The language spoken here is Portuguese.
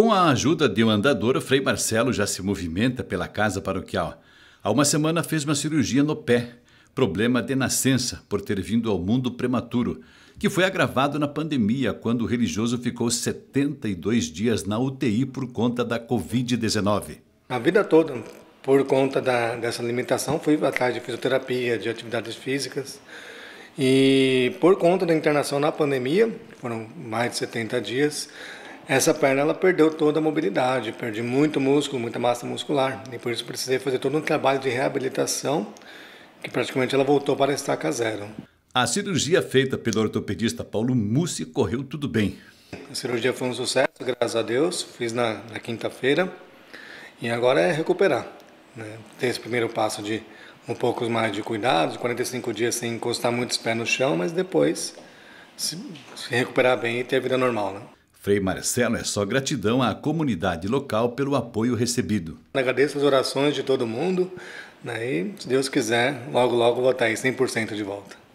Com a ajuda de um andador, Frei Marcelo já se movimenta pela casa paroquial. Há uma semana fez uma cirurgia no pé, problema de nascença por ter vindo ao mundo prematuro, que foi agravado na pandemia quando o religioso ficou 72 dias na UTI por conta da Covid-19. A vida toda, por conta da, dessa limitação, fui atrás de fisioterapia, de atividades físicas. E por conta da internação na pandemia, foram mais de 70 dias, essa perna ela perdeu toda a mobilidade, perdi muito músculo, muita massa muscular, e por isso precisei fazer todo um trabalho de reabilitação, que praticamente ela voltou para a estaca zero. A cirurgia feita pelo ortopedista Paulo Mussi correu tudo bem. A cirurgia foi um sucesso, graças a Deus, fiz na, na quinta-feira, e agora é recuperar. Né? Ter esse primeiro passo de um pouco mais de cuidados, 45 dias sem encostar muito os pés no chão, mas depois se, se recuperar bem e ter a vida normal. Né? Frei Marcelo é só gratidão à comunidade local pelo apoio recebido. Agradeço as orações de todo mundo né, e, se Deus quiser, logo, logo vou estar aí 100% de volta.